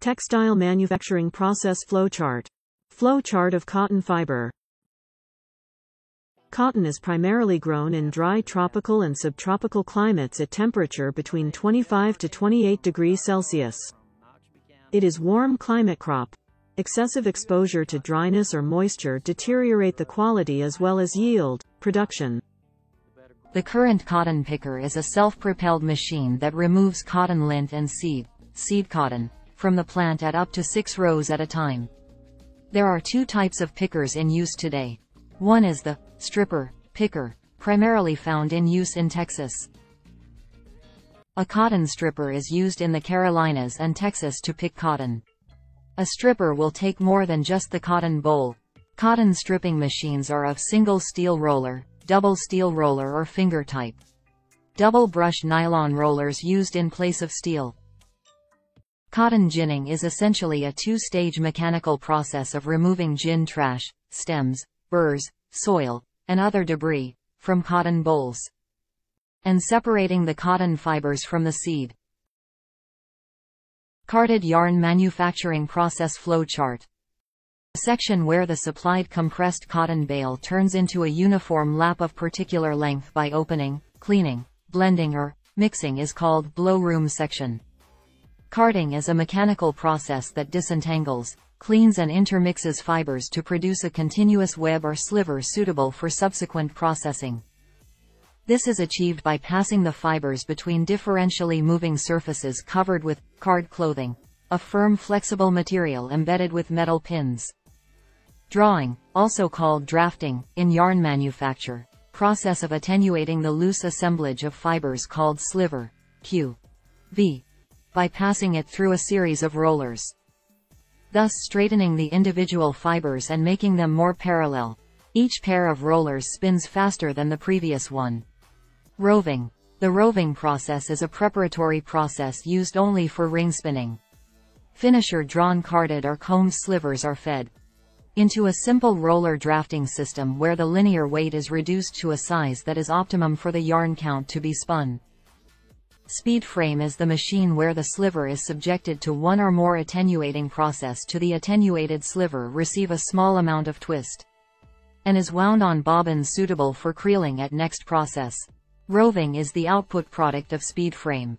Textile Manufacturing Process Flowchart Flowchart of cotton fiber Cotton is primarily grown in dry tropical and subtropical climates at temperature between 25 to 28 degrees Celsius. It is warm climate crop. Excessive exposure to dryness or moisture deteriorate the quality as well as yield, production. The current cotton picker is a self-propelled machine that removes cotton lint and seed, seed cotton, from the plant at up to six rows at a time. There are two types of pickers in use today. One is the stripper picker, primarily found in use in Texas. A cotton stripper is used in the Carolinas and Texas to pick cotton. A stripper will take more than just the cotton bowl. Cotton stripping machines are of single steel roller, double steel roller or finger type. Double brush nylon rollers used in place of steel. Cotton ginning is essentially a two-stage mechanical process of removing gin trash, stems, burrs, soil, and other debris, from cotton bolls, and separating the cotton fibers from the seed. Carded yarn manufacturing process flowchart section where the supplied compressed cotton bale turns into a uniform lap of particular length by opening, cleaning, blending or mixing is called blowroom section. Carding is a mechanical process that disentangles, cleans and intermixes fibers to produce a continuous web or sliver suitable for subsequent processing. This is achieved by passing the fibers between differentially moving surfaces covered with card clothing, a firm flexible material embedded with metal pins. Drawing, also called drafting, in yarn manufacture, process of attenuating the loose assemblage of fibers called sliver, q, v, by passing it through a series of rollers. Thus straightening the individual fibers and making them more parallel. Each pair of rollers spins faster than the previous one. Roving. The roving process is a preparatory process used only for ring spinning. Finisher drawn carded or combed slivers are fed into a simple roller drafting system where the linear weight is reduced to a size that is optimum for the yarn count to be spun. Speed frame is the machine where the sliver is subjected to one or more attenuating process to the attenuated sliver receive a small amount of twist and is wound on bobbin suitable for creeling at next process. Roving is the output product of speed frame.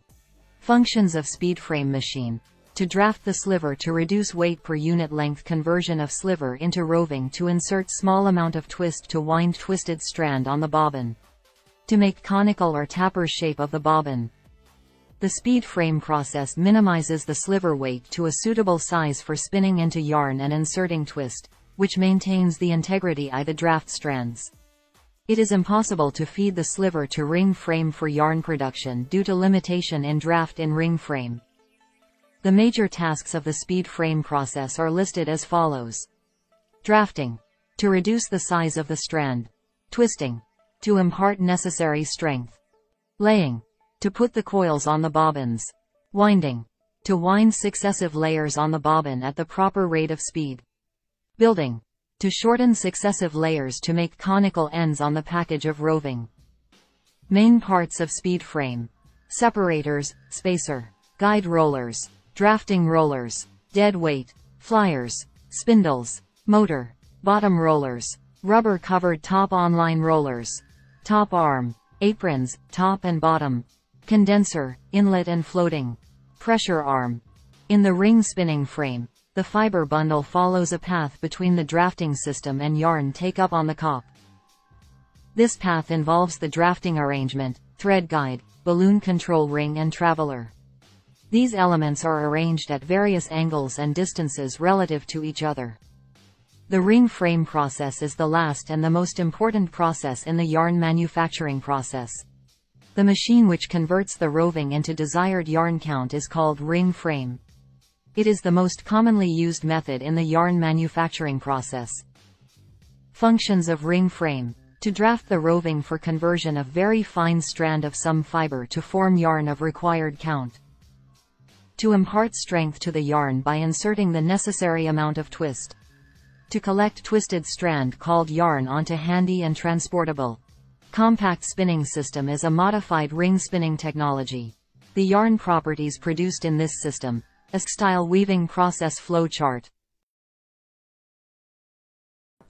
Functions of speed frame machine. To draft the sliver to reduce weight per unit length conversion of sliver into roving to insert small amount of twist to wind twisted strand on the bobbin. To make conical or tapper shape of the bobbin. The speed frame process minimizes the sliver weight to a suitable size for spinning into yarn and inserting twist, which maintains the integrity of the draft strands. It is impossible to feed the sliver to ring frame for yarn production due to limitation in draft in ring frame. The major tasks of the speed frame process are listed as follows. Drafting. To reduce the size of the strand. Twisting. To impart necessary strength. Laying. To put the coils on the bobbins. Winding. To wind successive layers on the bobbin at the proper rate of speed. Building. To shorten successive layers to make conical ends on the package of roving. Main parts of speed frame. Separators, spacer, guide rollers, drafting rollers, dead weight, flyers, spindles, motor, bottom rollers, rubber-covered top online rollers, top arm, aprons, top and bottom, Condenser, inlet and floating. Pressure arm. In the ring spinning frame, the fiber bundle follows a path between the drafting system and yarn take up on the cop. This path involves the drafting arrangement, thread guide, balloon control ring and traveler. These elements are arranged at various angles and distances relative to each other. The ring frame process is the last and the most important process in the yarn manufacturing process. The machine which converts the roving into desired yarn count is called ring frame. It is the most commonly used method in the yarn manufacturing process. Functions of ring frame. To draft the roving for conversion of very fine strand of some fiber to form yarn of required count. To impart strength to the yarn by inserting the necessary amount of twist. To collect twisted strand called yarn onto handy and transportable, Compact spinning system is a modified ring spinning technology. The yarn properties produced in this system, a style weaving process flow chart.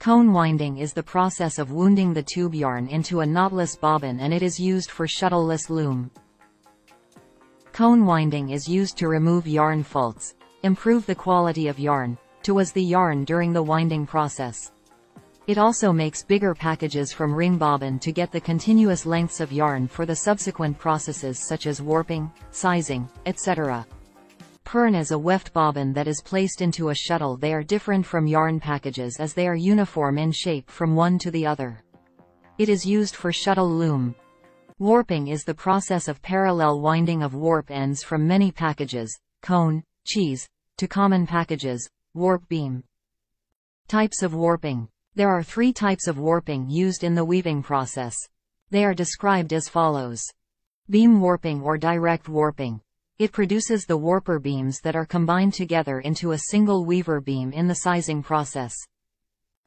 Cone winding is the process of wounding the tube yarn into a knotless bobbin and it is used for shuttleless loom. Cone winding is used to remove yarn faults, improve the quality of yarn, to was the yarn during the winding process. It also makes bigger packages from ring bobbin to get the continuous lengths of yarn for the subsequent processes such as warping, sizing, etc. Pern is a weft bobbin that is placed into a shuttle they are different from yarn packages as they are uniform in shape from one to the other. It is used for shuttle loom. Warping is the process of parallel winding of warp ends from many packages, cone, cheese, to common packages, warp beam. Types of warping there are three types of warping used in the weaving process. They are described as follows. Beam warping or direct warping. It produces the warper beams that are combined together into a single weaver beam in the sizing process.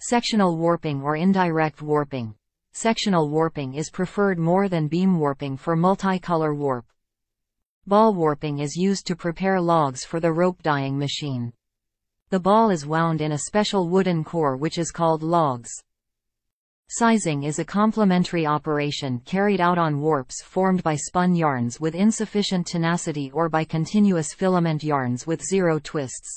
Sectional warping or indirect warping. Sectional warping is preferred more than beam warping for multicolor warp. Ball warping is used to prepare logs for the rope dyeing machine. The ball is wound in a special wooden core which is called logs. Sizing is a complementary operation carried out on warps formed by spun yarns with insufficient tenacity or by continuous filament yarns with zero twists.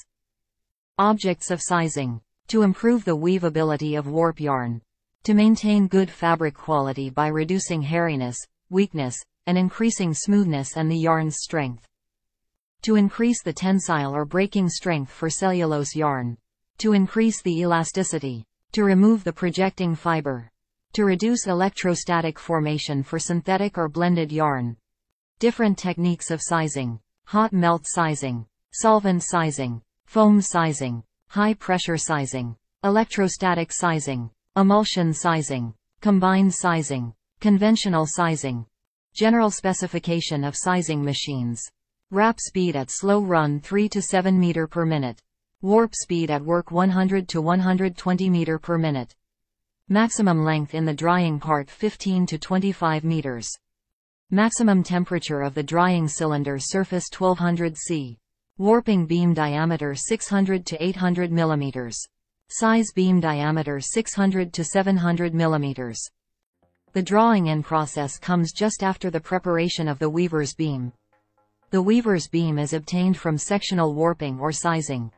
Objects of sizing. To improve the weavability of warp yarn. To maintain good fabric quality by reducing hairiness, weakness, and increasing smoothness and the yarn's strength to increase the tensile or breaking strength for cellulose yarn, to increase the elasticity, to remove the projecting fiber, to reduce electrostatic formation for synthetic or blended yarn. Different techniques of sizing, hot melt sizing, solvent sizing, foam sizing, high pressure sizing, electrostatic sizing, emulsion sizing, combined sizing, conventional sizing, general specification of sizing machines. Wrap speed at slow run 3 to 7 meter per minute. Warp speed at work 100 to 120 meter per minute. Maximum length in the drying part 15 to 25 meters. Maximum temperature of the drying cylinder surface 1200 C. Warping beam diameter 600 to 800 millimeters. Size beam diameter 600 to 700 millimeters. The drawing in process comes just after the preparation of the weaver's beam. The weaver's beam is obtained from sectional warping or sizing.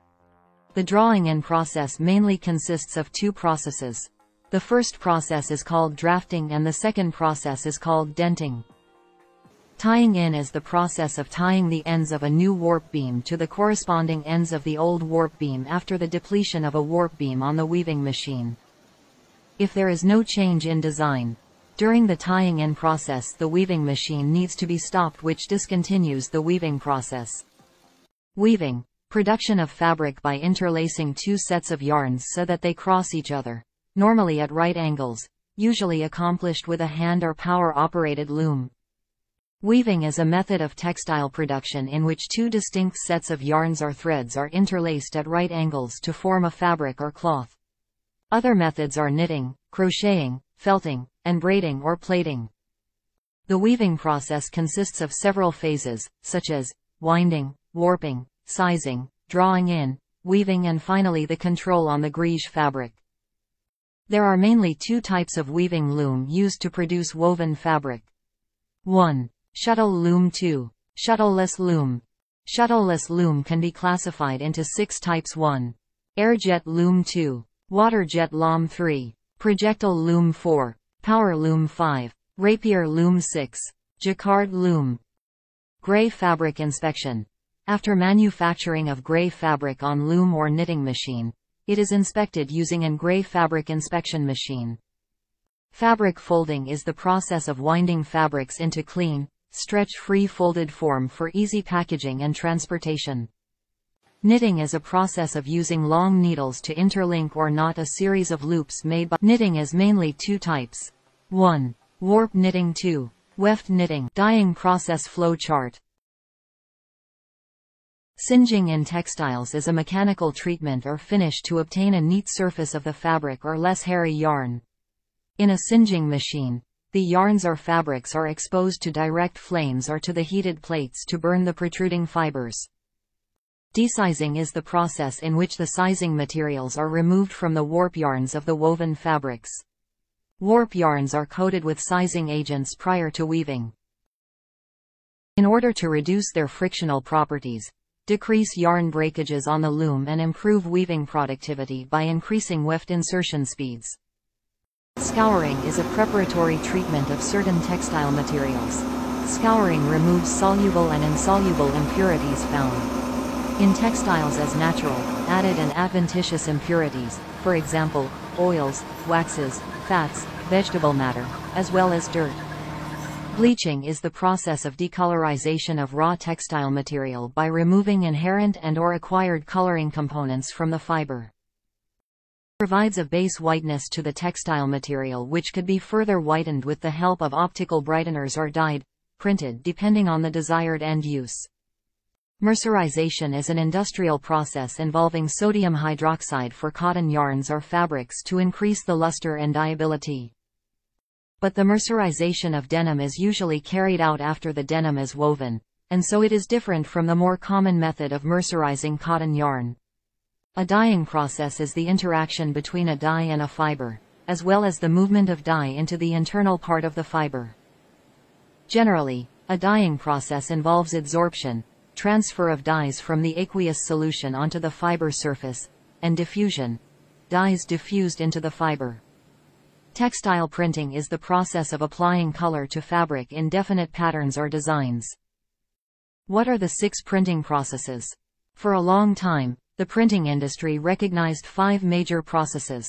The drawing-in process mainly consists of two processes. The first process is called drafting and the second process is called denting. Tying in is the process of tying the ends of a new warp beam to the corresponding ends of the old warp beam after the depletion of a warp beam on the weaving machine. If there is no change in design, during the tying-in process the weaving machine needs to be stopped which discontinues the weaving process. Weaving. Production of fabric by interlacing two sets of yarns so that they cross each other, normally at right angles, usually accomplished with a hand or power-operated loom. Weaving is a method of textile production in which two distinct sets of yarns or threads are interlaced at right angles to form a fabric or cloth. Other methods are knitting, crocheting, felting, and braiding or plaiting. The weaving process consists of several phases, such as winding, warping, sizing, drawing in, weaving and finally the control on the grige fabric. There are mainly two types of weaving loom used to produce woven fabric. 1. Shuttle loom 2. Shuttleless loom. Shuttleless loom can be classified into six types 1. air jet loom 2. water jet loom 3. Projectile Loom 4, Power Loom 5, Rapier Loom 6, Jacquard Loom. Gray fabric inspection. After manufacturing of gray fabric on loom or knitting machine, it is inspected using an gray fabric inspection machine. Fabric folding is the process of winding fabrics into clean, stretch-free folded form for easy packaging and transportation. Knitting is a process of using long needles to interlink or knot a series of loops made by knitting is mainly two types. 1. Warp knitting 2. Weft knitting Dyeing process flow chart Singeing in textiles is a mechanical treatment or finish to obtain a neat surface of the fabric or less hairy yarn. In a singeing machine, the yarns or fabrics are exposed to direct flames or to the heated plates to burn the protruding fibers. Desizing is the process in which the sizing materials are removed from the warp yarns of the woven fabrics. Warp yarns are coated with sizing agents prior to weaving. In order to reduce their frictional properties, decrease yarn breakages on the loom and improve weaving productivity by increasing weft insertion speeds. Scouring is a preparatory treatment of certain textile materials. Scouring removes soluble and insoluble impurities found, in textiles as natural, added and adventitious impurities, for example, oils, waxes, fats, vegetable matter, as well as dirt. Bleaching is the process of decolorization of raw textile material by removing inherent and or acquired coloring components from the fiber. provides a base whiteness to the textile material which could be further whitened with the help of optical brighteners or dyed, printed depending on the desired end use. Mercerization is an industrial process involving sodium hydroxide for cotton yarns or fabrics to increase the luster and dyeability. But the mercerization of denim is usually carried out after the denim is woven, and so it is different from the more common method of mercerizing cotton yarn. A dyeing process is the interaction between a dye and a fiber, as well as the movement of dye into the internal part of the fiber. Generally, a dyeing process involves adsorption, transfer of dyes from the aqueous solution onto the fiber surface, and diffusion. Dyes diffused into the fiber. Textile printing is the process of applying color to fabric in definite patterns or designs. What are the six printing processes? For a long time, the printing industry recognized five major processes.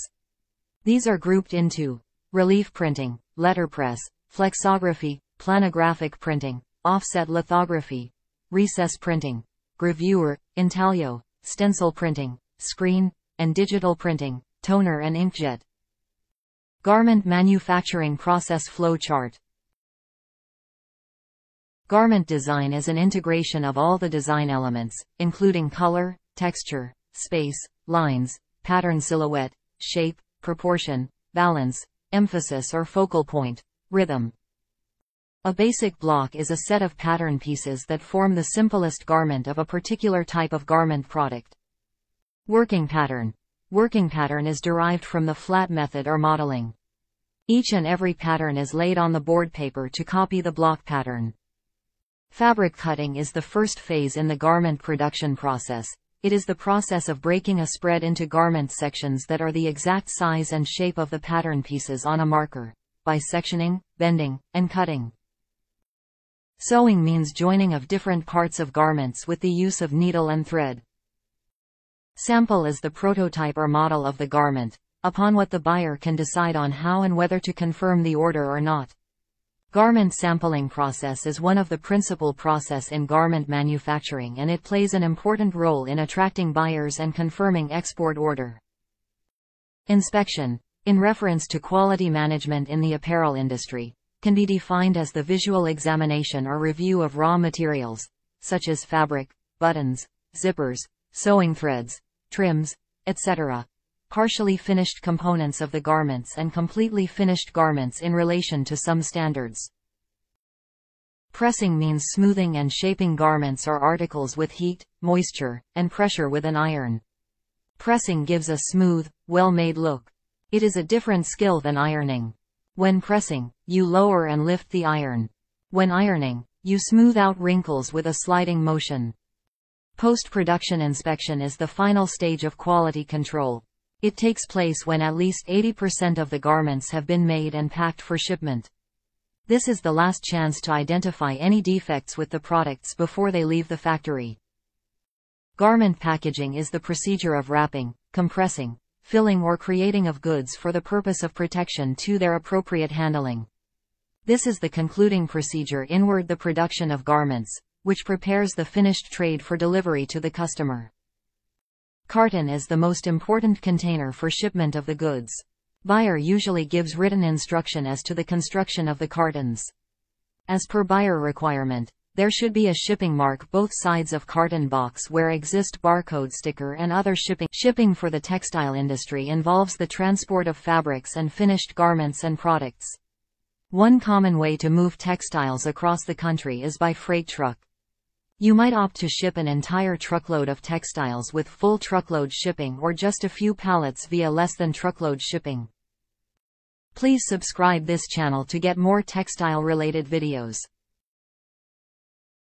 These are grouped into relief printing, letterpress, flexography, planographic printing, offset lithography, recess printing, gravure, intaglio, stencil printing, screen, and digital printing, toner and inkjet. Garment manufacturing process flow chart. Garment design is an integration of all the design elements, including color, texture, space, lines, pattern silhouette, shape, proportion, balance, emphasis or focal point, rhythm, a basic block is a set of pattern pieces that form the simplest garment of a particular type of garment product. Working pattern. Working pattern is derived from the flat method or modeling. Each and every pattern is laid on the board paper to copy the block pattern. Fabric cutting is the first phase in the garment production process. It is the process of breaking a spread into garment sections that are the exact size and shape of the pattern pieces on a marker, by sectioning, bending, and cutting. Sewing means joining of different parts of garments with the use of needle and thread. Sample is the prototype or model of the garment, upon what the buyer can decide on how and whether to confirm the order or not. Garment sampling process is one of the principal process in garment manufacturing and it plays an important role in attracting buyers and confirming export order. Inspection. In reference to quality management in the apparel industry, can be defined as the visual examination or review of raw materials, such as fabric, buttons, zippers, sewing threads, trims, etc., partially finished components of the garments and completely finished garments in relation to some standards. Pressing means smoothing and shaping garments or articles with heat, moisture, and pressure with an iron. Pressing gives a smooth, well-made look. It is a different skill than ironing. When pressing, you lower and lift the iron. When ironing, you smooth out wrinkles with a sliding motion. Post-production inspection is the final stage of quality control. It takes place when at least 80% of the garments have been made and packed for shipment. This is the last chance to identify any defects with the products before they leave the factory. Garment packaging is the procedure of wrapping, compressing, filling or creating of goods for the purpose of protection to their appropriate handling. This is the concluding procedure inward the production of garments, which prepares the finished trade for delivery to the customer. Carton is the most important container for shipment of the goods. Buyer usually gives written instruction as to the construction of the cartons. As per buyer requirement, there should be a shipping mark both sides of carton box where exist barcode sticker and other shipping. Shipping for the textile industry involves the transport of fabrics and finished garments and products. One common way to move textiles across the country is by freight truck. You might opt to ship an entire truckload of textiles with full truckload shipping or just a few pallets via less than truckload shipping. Please subscribe this channel to get more textile related videos.